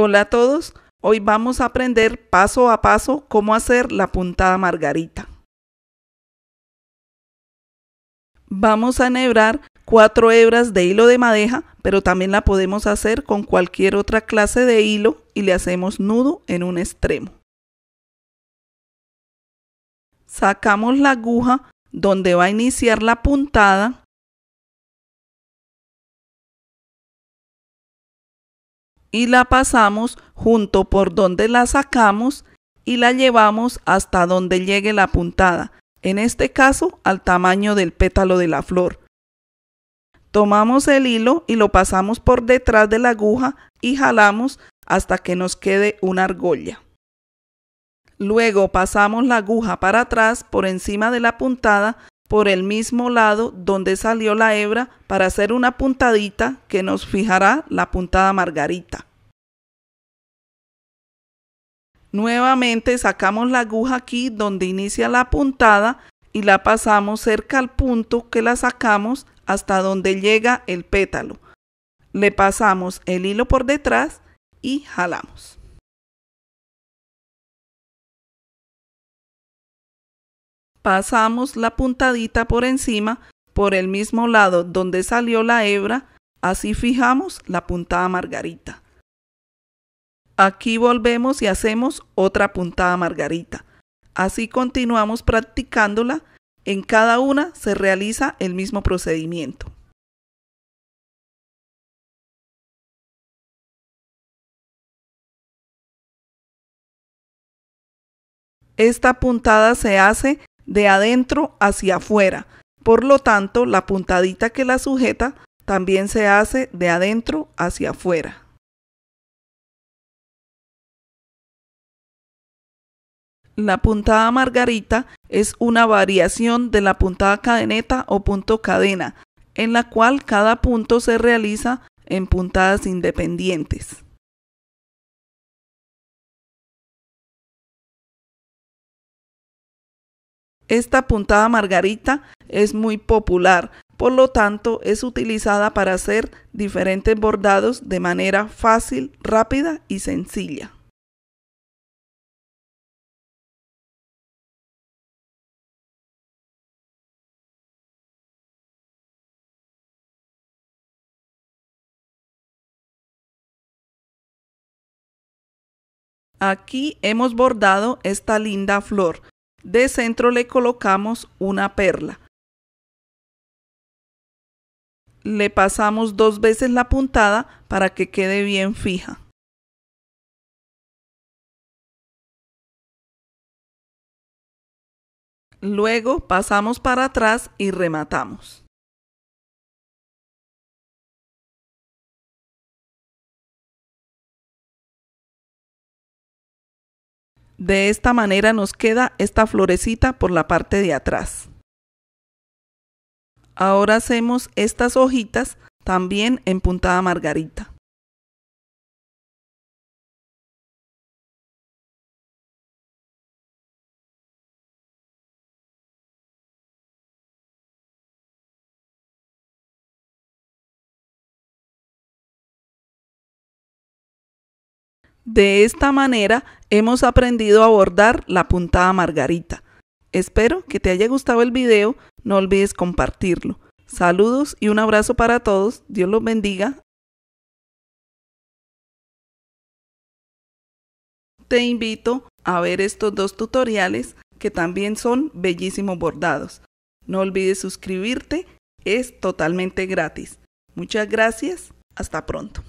Hola a todos, hoy vamos a aprender paso a paso cómo hacer la puntada margarita. Vamos a enhebrar cuatro hebras de hilo de madeja, pero también la podemos hacer con cualquier otra clase de hilo y le hacemos nudo en un extremo. Sacamos la aguja donde va a iniciar la puntada y la pasamos junto por donde la sacamos y la llevamos hasta donde llegue la puntada, en este caso al tamaño del pétalo de la flor. Tomamos el hilo y lo pasamos por detrás de la aguja y jalamos hasta que nos quede una argolla. Luego pasamos la aguja para atrás por encima de la puntada por el mismo lado donde salió la hebra para hacer una puntadita que nos fijará la puntada margarita. Nuevamente sacamos la aguja aquí donde inicia la puntada y la pasamos cerca al punto que la sacamos hasta donde llega el pétalo. Le pasamos el hilo por detrás y jalamos. pasamos la puntadita por encima por el mismo lado donde salió la hebra, así fijamos la puntada margarita. Aquí volvemos y hacemos otra puntada margarita. Así continuamos practicándola. En cada una se realiza el mismo procedimiento. Esta puntada se hace de adentro hacia afuera. Por lo tanto, la puntadita que la sujeta también se hace de adentro hacia afuera. La puntada margarita es una variación de la puntada cadeneta o punto cadena, en la cual cada punto se realiza en puntadas independientes. Esta puntada margarita es muy popular, por lo tanto es utilizada para hacer diferentes bordados de manera fácil, rápida y sencilla. Aquí hemos bordado esta linda flor de centro le colocamos una perla. Le pasamos dos veces la puntada para que quede bien fija. Luego pasamos para atrás y rematamos. De esta manera nos queda esta florecita por la parte de atrás. Ahora hacemos estas hojitas también en puntada margarita. De esta manera hemos aprendido a bordar la puntada margarita. Espero que te haya gustado el video, no olvides compartirlo. Saludos y un abrazo para todos, Dios los bendiga. Te invito a ver estos dos tutoriales que también son bellísimos bordados. No olvides suscribirte, es totalmente gratis. Muchas gracias, hasta pronto.